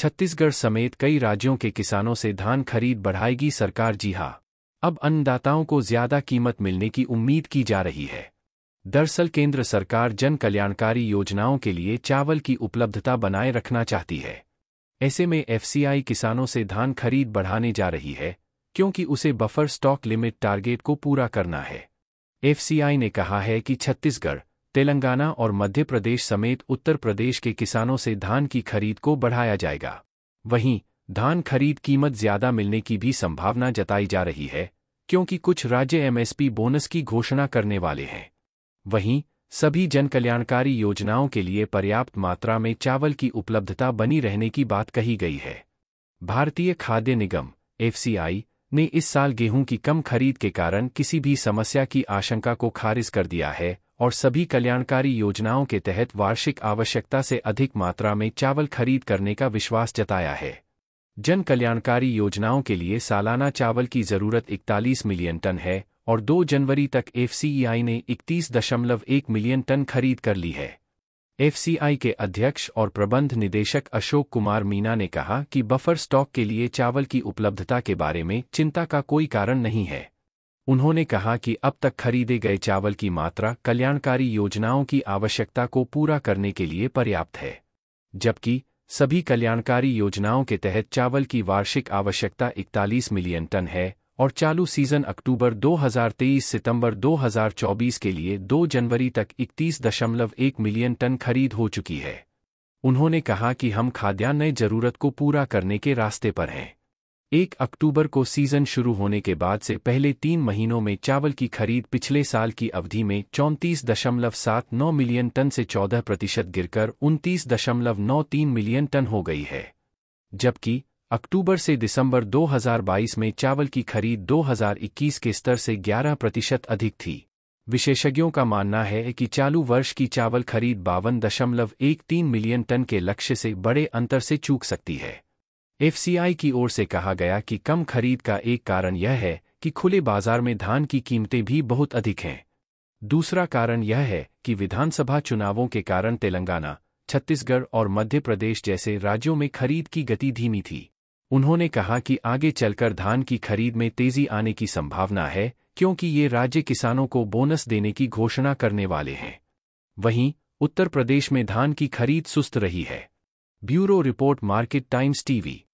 छत्तीसगढ़ समेत कई राज्यों के किसानों से धान खरीद बढ़ाएगी सरकार जी हां अब अन्नदाताओं को ज्यादा कीमत मिलने की उम्मीद की जा रही है दरअसल केंद्र सरकार जन कल्याणकारी योजनाओं के लिए चावल की उपलब्धता बनाए रखना चाहती है ऐसे में एफसीआई किसानों से धान खरीद बढ़ाने जा रही है क्योंकि उसे बफर स्टॉक लिमिट टारगेट को पूरा करना है एफसीआई ने कहा है कि छत्तीसगढ़ तेलंगाना और मध्य प्रदेश समेत उत्तर प्रदेश के किसानों से धान की खरीद को बढ़ाया जाएगा वहीं धान खरीद कीमत ज्यादा मिलने की भी संभावना जताई जा रही है क्योंकि कुछ राज्य एमएसपी बोनस की घोषणा करने वाले हैं वहीं सभी जनकल्याणकारी योजनाओं के लिए पर्याप्त मात्रा में चावल की उपलब्धता बनी रहने की बात कही गई है भारतीय खाद्य निगम एफसीआई ने इस साल गेहूं की कम खरीद के कारण किसी भी समस्या की आशंका को खारिज कर दिया है और सभी कल्याणकारी योजनाओं के तहत वार्षिक आवश्यकता से अधिक मात्रा में चावल खरीद करने का विश्वास जताया है जन कल्याणकारी योजनाओं के लिए सालाना चावल की जरूरत 41 मिलियन टन है और 2 जनवरी तक एफसीआई ने 31.1 मिलियन टन खरीद कर ली है एफसीआई के अध्यक्ष और प्रबंध निदेशक अशोक कुमार मीना ने कहा कि बफर स्टॉक के लिए चावल की उपलब्धता के बारे में चिंता का कोई कारण नहीं है उन्होंने कहा कि अब तक खरीदे गए चावल की मात्रा कल्याणकारी योजनाओं की आवश्यकता को पूरा करने के लिए पर्याप्त है जबकि सभी कल्याणकारी योजनाओं के तहत चावल की वार्षिक आवश्यकता 41 मिलियन टन है और चालू सीजन अक्टूबर 2023 सितंबर 2024 के लिए 2 जनवरी तक 31.1 मिलियन टन खरीद हो चुकी है उन्होंने कहा कि हम खाद्यान्न जरूरत को पूरा करने के रास्ते पर हैं एक अक्टूबर को सीजन शुरू होने के बाद से पहले तीन महीनों में चावल की खरीद पिछले साल की अवधि में चौंतीस दशमलव सात नौ मिलियन टन से चौदह प्रतिशत गिरकर उनतीस दशमलव नौ तीन मिलियन टन हो गई है जबकि अक्टूबर से दिसंबर 2022 में चावल की खरीद 2021 के स्तर से 11 प्रतिशत अधिक थी विशेषज्ञों का मानना है कि चालू वर्ष की चावल खरीद बावन दशमलव एक तीन मिलियन टन के लक्ष्य से बड़े अंतर से चूक सकती है एफसीआई की ओर से कहा गया कि कम खरीद का एक कारण यह है कि खुले बाजार में धान की कीमतें भी बहुत अधिक हैं दूसरा कारण यह है कि विधानसभा चुनावों के कारण तेलंगाना छत्तीसगढ़ और मध्य प्रदेश जैसे राज्यों में खरीद की गति धीमी थी उन्होंने कहा कि आगे चलकर धान की खरीद में तेजी आने की संभावना है क्योंकि ये राज्य किसानों को बोनस देने की घोषणा करने वाले हैं वहीं उत्तर प्रदेश में धान की खरीद सुस्त रही है bureau report Market Times TV